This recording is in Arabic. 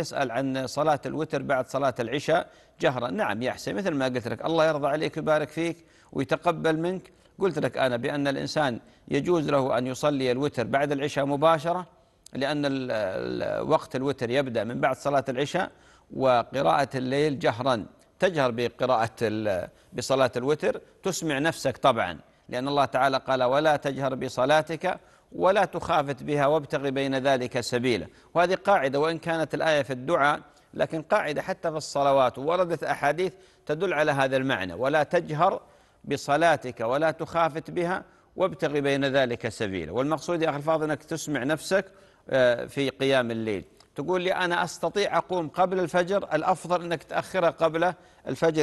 يسأل عن صلاة الوتر بعد صلاة العشاء جهرا نعم يا حسين مثل ما قلت لك الله يرضى عليك ويبارك فيك ويتقبل منك قلت لك أنا بأن الإنسان يجوز له أن يصلي الوتر بعد العشاء مباشرة لأن وقت الوتر يبدأ من بعد صلاة العشاء وقراءة الليل جهرا تجهر بقراءة بصلاة الوتر تسمع نفسك طبعا لأن الله تعالى قال ولا تجهر بصلاتك ولا تخافت بها وابتغي بين ذلك سبيلا وهذه قاعدة وإن كانت الآية في الدعاء لكن قاعدة حتى في الصلوات وردت أحاديث تدل على هذا المعنى ولا تجهر بصلاتك ولا تخافت بها وابتغي بين ذلك سبيلا والمقصود يا أخي الفاضل أنك تسمع نفسك آه، في قيام الليل تقول لي أنا أستطيع أقوم قبل الفجر الأفضل أنك تأخرها قبل الفجر